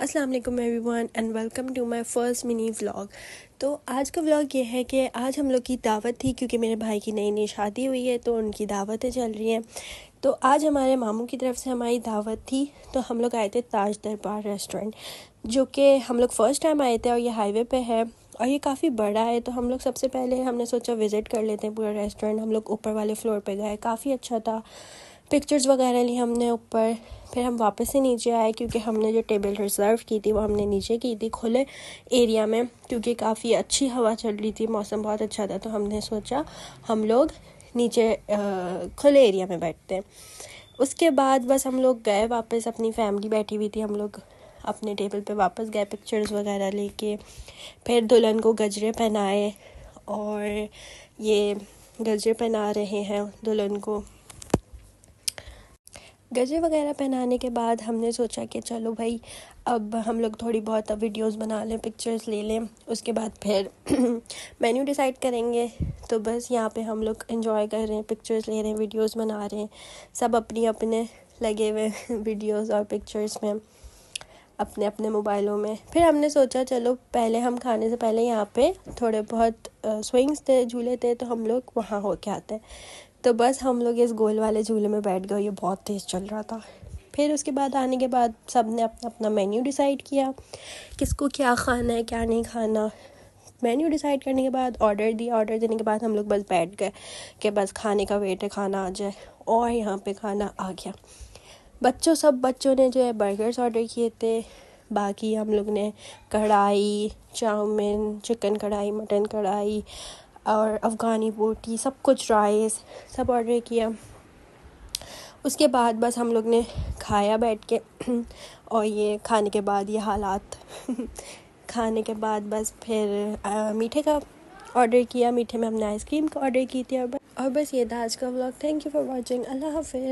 अस्सलाम वालेकुम everyone and welcome to my first mini vlog तो आज का व्लॉग ये है कि आज हम लोग की दावत थी क्योंकि मेरे भाई की नई नई शादी हुई है तो उनकी दावतें चल रही हैं तो आज हमारे मामू की तरफ से हमारी दावत थी तो हम लोग आए थे ताज दरबार रेस्टोरेंट जो कि हम लोग फ़र्स्ट टाइम आए थे और ये हाईवे पे है और ये काफ़ी बड़ा है तो हम लोग सबसे पहले हमने सोचा विज़िट कर लेते हैं पूरा रेस्टोरेंट हम लोग ऊपर वाले फ्लोर पे गए काफ़ी अच्छा था पिक्चर्स वगैरह ली हमने ऊपर फिर हम वापस से नीचे आए क्योंकि हमने जो टेबल रिजर्व की थी वो हमने नीचे की थी खुले एरिया में क्योंकि काफ़ी अच्छी हवा चल रही थी मौसम बहुत अच्छा था तो हमने सोचा हम लोग नीचे खुले एरिया में बैठते हैं उसके बाद बस हम लोग गए वापस अपनी फैमिली बैठी हुई थी हम लोग अपने टेबल पे वापस गए पिक्चर्स वगैरह लेके फिर दुल्हन को गजरे पहनाए और ये गजरे पहना रहे हैं दुल्हन को गजे वगैरह पहनाने के बाद हमने सोचा कि चलो भाई अब हम लोग थोड़ी बहुत अब वीडियोस बना लें पिक्चर्स ले लें उसके बाद फिर मेन्यू डिसाइड करेंगे तो बस यहाँ पे हम लोग इन्जॉय कर रहे हैं पिक्चर्स ले रहे हैं वीडियोस बना रहे हैं सब अपनी अपने लगे हुए वीडियोस और पिक्चर्स में अपने अपने मोबाइलों में फिर हमने सोचा चलो पहले हम खाने से पहले यहाँ पे थोड़े बहुत स्विंग्स थे झूले थे तो हम लोग वहाँ होके आते हैं तो बस हम लोग इस गोल वाले झूले में बैठ गए ये बहुत तेज़ चल रहा था फिर उसके बाद आने के बाद सब ने अपना अपना मेन्यू डिसाइड किया किसको क्या खाना है क्या नहीं खाना मेन्यू डिसाइड करने के बाद ऑर्डर दिया ऑर्डर देने के बाद हम लोग बस बैठ गए कि बस खाने का वेट है खाना आ जाए और यहाँ पे खाना आ गया बच्चों सब बच्चों ने जो है बर्गर्स ऑर्डर किए थे बाकी हम लोग ने कढ़ाई चाउमीन चिकन कढ़ाई मटन कढ़ाई और अफ़गानी बोटी सब कुछ राइस सब ऑर्डर किया उसके बाद बस हम लोग ने खाया बैठ के और ये खाने के बाद ये हालात खाने के बाद बस फिर आ, मीठे का ऑर्डर किया मीठे में हमने आइसक्रीम का ऑर्डर की थी और बस, और बस ये था आज का vlog thank you for watching अल्लाह हाफिज़